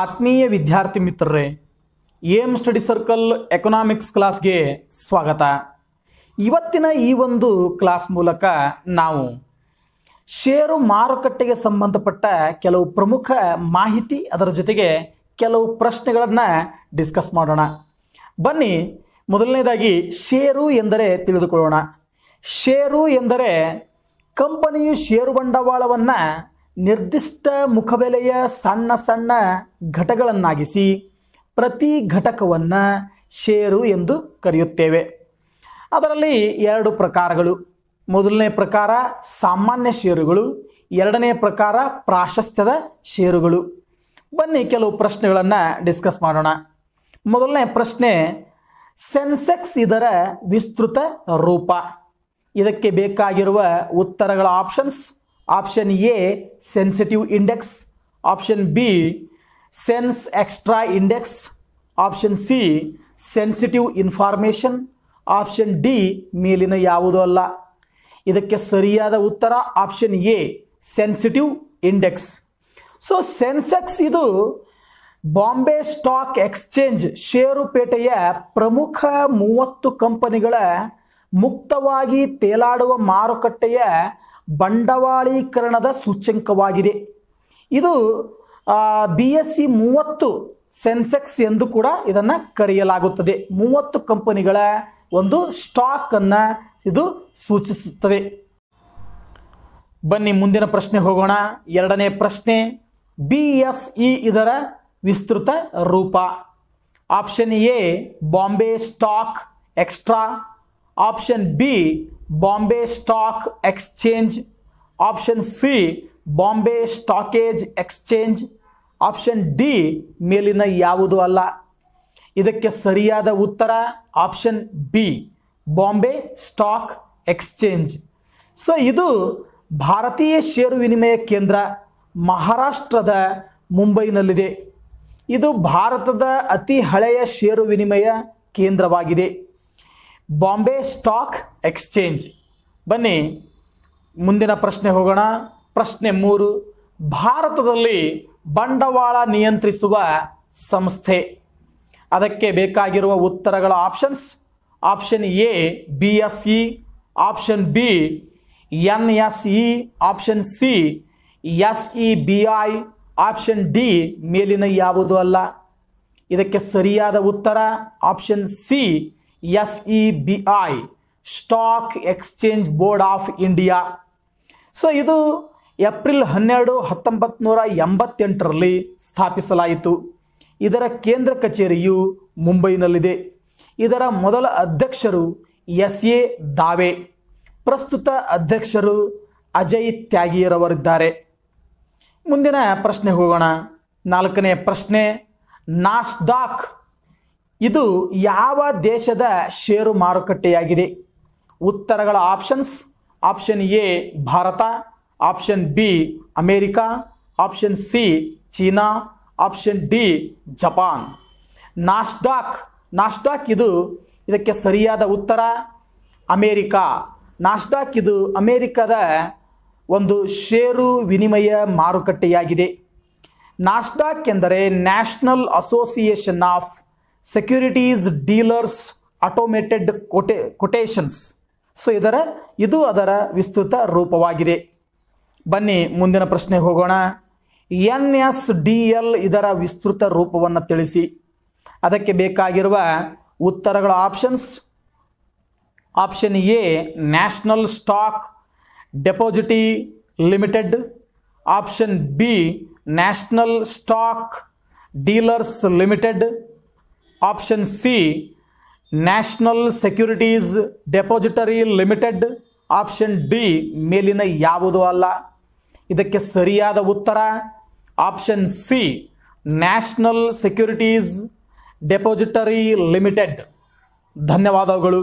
ಆತ್ಮೀಯ ವಿದ್ಯಾರ್ಥಿ ಮಿತ್ರರೇ ಏಮ್ ಸ್ಟಡಿ ಸರ್ಕಲ್ ಎಕನಾಮಿಕ್ಸ್ ಕ್ಲಾಸ್ಗೆ ಸ್ವಾಗತ ಇವತ್ತಿನ ಈ ಒಂದು ಕ್ಲಾಸ್ ಮೂಲಕ ನಾವು ಷೇರು ಮಾರುಕಟ್ಟೆಗೆ ಸಂಬಂಧಪಟ್ಟ ಕೆಲವು ಪ್ರಮುಖ ಮಾಹಿತಿ ಅದರ ಜೊತೆಗೆ ಕೆಲವು ಪ್ರಶ್ನೆಗಳನ್ನು ಡಿಸ್ಕಸ್ ಮಾಡೋಣ ಬನ್ನಿ ಮೊದಲನೇದಾಗಿ ಷೇರು ಎಂದರೆ ತಿಳಿದುಕೊಳ್ಳೋಣ ಷೇರು ಎಂದರೆ ಕಂಪನಿಯು ಷೇರು ಬಂಡವಾಳವನ್ನು ನಿರ್ದಿಷ್ಟ ಮುಖಬೆಲೆಯ ಸಣ್ಣ ಸಣ್ಣ ಘಟಗಳನ್ನಾಗಿಸಿ ಪ್ರತಿ ಘಟಕವನ್ನು ಷೇರು ಎಂದು ಕರೆಯುತ್ತೇವೆ ಅದರಲ್ಲಿ ಎರಡು ಪ್ರಕಾರಗಳು ಮೊದಲನೇ ಪ್ರಕಾರ ಸಾಮಾನ್ಯ ಷೇರುಗಳು ಎರಡನೇ ಪ್ರಕಾರ ಪ್ರಾಶಸ್ತ್ಯದ ಷೇರುಗಳು ಬನ್ನಿ ಕೆಲವು ಪ್ರಶ್ನೆಗಳನ್ನು ಡಿಸ್ಕಸ್ ಮಾಡೋಣ ಮೊದಲನೇ ಪ್ರಶ್ನೆ ಸೆನ್ಸೆಕ್ಸ್ ಇದರ ವಿಸ್ತೃತ ರೂಪ ಇದಕ್ಕೆ ಬೇಕಾಗಿರುವ ಉತ್ತರಗಳ options option A sensitive index option B sense extra index option C sensitive information option D ಮೇಲಿನ ಯಾವುದೂ ಅಲ್ಲ ಇದಕ್ಕೆ ಸರಿಯಾದ ಉತ್ತರ option A sensitive index so Sensex ಇದು ಬಾಂಬೆ ಸ್ಟಾಕ್ ಎಕ್ಸ್ಚೇಂಜ್ ಷೇರುಪೇಟೆಯ ಪ್ರಮುಖ ಮೂವತ್ತು ಕಂಪನಿಗಳ ಮುಕ್ತವಾಗಿ ತೇಲಾಡುವ ಮಾರುಕಟ್ಟೆಯ ಬಂಡವಾಳೀಕರಣದ ಸೂಚ್ಯಂಕವಾಗಿದೆ ಇದು ಬಿ ಎಸ್ ಸಿ ಮೂವತ್ತು ಸೆನ್ಸೆಕ್ಸ್ ಎಂದು ಕೂಡ ಇದನ್ನು ಕರೆಯಲಾಗುತ್ತದೆ ಮೂವತ್ತು ಕಂಪನಿಗಳ ಒಂದು ಸ್ಟಾಕನ್ನು ಇದು ಸೂಚಿಸುತ್ತದೆ ಬನ್ನಿ ಮುಂದಿನ ಪ್ರಶ್ನೆ ಹೋಗೋಣ ಎರಡನೇ ಪ್ರಶ್ನೆ ಬಿ ಎಸ್ ಇ ಇದರ ವಿಸ್ತೃತ ರೂಪ option A Bombay stock extra option B Bombay stock exchange option C Bombay stockage exchange option D ಮೇಲಿನ ಯಾವುದು ಅಲ್ಲ ಇದಕ್ಕೆ ಸರಿಯಾದ ಉತ್ತರ option B Bombay stock exchange so ಇದು ಭಾರತೀಯ ಷೇರು ವಿನಿಮಯ ಕೇಂದ್ರ ಮಹಾರಾಷ್ಟ್ರದ ಮುಂಬೈನಲ್ಲಿದೆ ಇದು ಭಾರತದ ಅತಿ ಹಳೆಯ ಷೇರು ವಿನಿಮಯ ಕೇಂದ್ರವಾಗಿದೆ ಬಾಂಬೆ ಸ್ಟಾಕ್ ಎಕ್ಸ್ಚೇಂಜ್ ಬನ್ನಿ ಮುಂದಿನ ಪ್ರಶ್ನೆ ಹೋಗೋಣ ಪ್ರಶ್ನೆ ಮೂರು ಭಾರತದಲ್ಲಿ ಬಂಡವಾಳ ನಿಯಂತ್ರಿಸುವ ಸಂಸ್ಥೆ ಅದಕ್ಕೆ ಬೇಕಾಗಿರುವ ಉತ್ತರಗಳ options option A B S E option B N S E option C S E B I option D ಮೇಲಿನ ಯಾವುದು ಅಲ್ಲ ಇದಕ್ಕೆ ಸರಿಯಾದ ಉತ್ತರ option C S E B I stock exchange board of India so ಇದು April ಹನ್ನೆರಡು ಹತ್ತೊಂಬತ್ತು ನೂರ ಎಂಬತ್ತೆಂಟರಲ್ಲಿ ಸ್ಥಾಪಿಸಲಾಯಿತು ಇದರ ಕೇಂದ್ರ ಕಚೇರಿಯು ಮುಂಬೈನಲ್ಲಿದೆ ಇದರ ಮೊದಲ ಅಧ್ಯಕ್ಷರು ಎಸ್ ಎ ದಾವೆ ಪ್ರಸ್ತುತ ಅಧ್ಯಕ್ಷರು ಅಜಯ್ ತ್ಯಾಗಿಯರವರಿದ್ದಾರೆ ಮುಂದಿನ ಪ್ರಶ್ನೆಗೆ ಹೋಗೋಣ ನಾಲ್ಕನೇ ಪ್ರಶ್ನೆ ನಾಸ್ಡಾಕ್ ಇದು ಯಾವ ದೇಶದ ಷೇರು ಮಾರುಕಟ್ಟೆಯಾಗಿದೆ ಉತ್ತರಗಳ options option A Bharat option B America option C China option D Japan Nasdaq Nasdaq ಇದು ಇದಕ್ಕೆ ಸರಿಯಾದ ಉತ್ತರ ಅಮೇರಿಕಾ ನಾಸ್ಡಾಕ್ ಇದು ಅಮೇರಿಕದ ಒಂದು ಷೇರು ವಿನಿಮಯ ಮಾರುಕಟ್ಟೆಯಾಗಿದೆ ನಾಸ್ಡಾಕ್ ಎಂದರೆ national association of securities dealers automated quote quotations so ಇದರ ಇದು ಅದರ ವಿಸ್ತೃತ ರೂಪವಾಗಿದೆ ಬನ್ನಿ ಮುಂದಿನ ಪ್ರಶ್ನೆಗೆ ಹೋಗೋಣ ಎನ್ ಎಸ್ ಡಿ ಎಲ್ ಇದರ ವಿಸ್ತೃತ ರೂಪವನ್ನು ತಿಳಿಸಿ ಅದಕ್ಕೆ ಬೇಕಾಗಿರುವ ಉತ್ತರಗಳ options option A national stock depository limited option B national stock dealers limited option C national securities depository limited option D ಮೇಲಿನ ಯಾವುದು ಅಲ್ಲ ಇದಕ್ಕೆ ಸರಿಯಾದ ಉತ್ತರ option C national securities depository limited ಧನ್ಯವಾದಗಳು